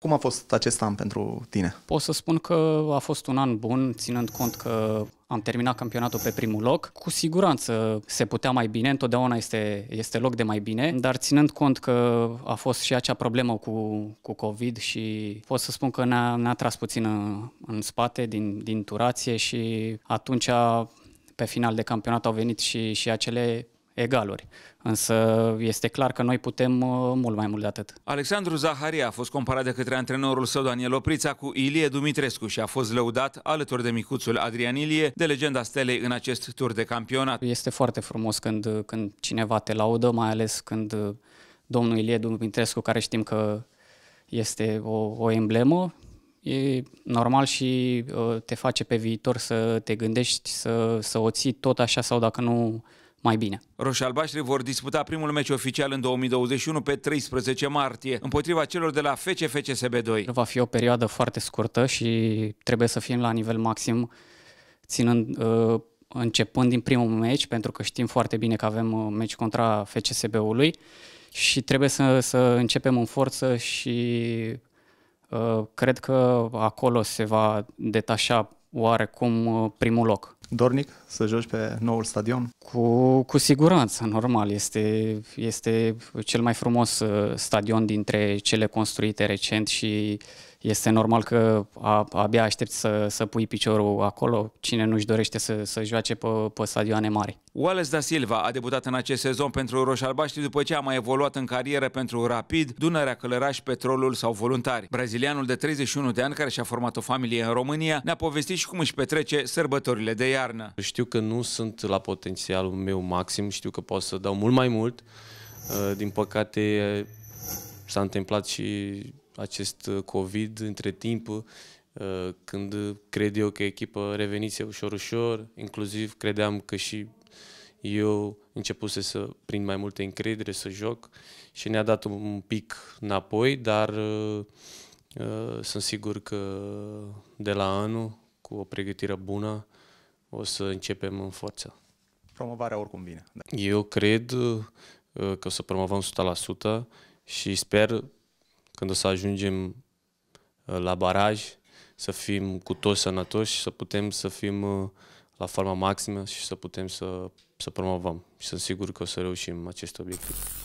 Cum a fost acest an pentru tine? Pot să spun că a fost un an bun, ținând cont că am terminat campionatul pe primul loc. Cu siguranță se putea mai bine, întotdeauna este, este loc de mai bine, dar ținând cont că a fost și acea problemă cu, cu COVID și pot să spun că ne-a, ne-a tras puțin în, în spate din, din turație și atunci pe final de campionat au venit și, și acele egaluri. Însă este clar că noi putem uh, mult mai mult de atât. Alexandru Zaharia a fost comparat de către antrenorul său Daniel Oprița cu Ilie Dumitrescu și a fost lăudat alături de micuțul Adrian Ilie, de legenda stelei în acest tur de campionat. Este foarte frumos când, când cineva te laudă, mai ales când uh, domnul Ilie Dumitrescu, care știm că este o, o emblemă, e normal și uh, te face pe viitor să te gândești să, să o ții tot așa sau dacă nu mai bine. Roșalbaștri vor disputa primul meci oficial în 2021 pe 13 martie, împotriva celor de la FC FCSB 2. Va fi o perioadă foarte scurtă și trebuie să fim la nivel maxim, ținând uh, începând din primul meci, pentru că știm foarte bine că avem uh, meci contra FCSB-ului și trebuie să, să începem în forță și uh, cred că acolo se va detașa oarecum primul loc dornic să joci pe noul stadion? Cu, cu siguranță, normal. Este, este cel mai frumos uh, stadion dintre cele construite recent și uh, este normal că a, abia aștepți să, să pui piciorul acolo, cine nu-și dorește să, să joace pe, pe stadioane mari. Wallace da Silva a debutat în acest sezon pentru Roșalbaști după ce a mai evoluat în carieră pentru Rapid, Dunărea Călăraș, Petrolul sau Voluntari. Brazilianul de 31 de ani care și-a format o familie în România ne-a povestit și cum își petrece sărbătorile de iarnă. Știu că nu sunt la potențialul meu maxim, știu că pot să dau mult mai mult. Uh, din păcate uh, s-a întâmplat și acest uh, COVID între timp, uh, când cred eu că echipa revenise ușor, ușor, inclusiv credeam că și eu începuse să prind mai multă încredere, să joc și ne-a dat un pic înapoi, dar uh, sunt sigur că de la anul, cu o pregătire bună, o să începem în forță. Promovarea oricum vine. Da. Eu cred că o să promovăm 100% și sper când o să ajungem uh, la baraj, să fim cu toți sănătoși, să putem să fim uh, la forma maximă și să putem să, să promovăm. Și sunt sigur că o să reușim acest obiectiv.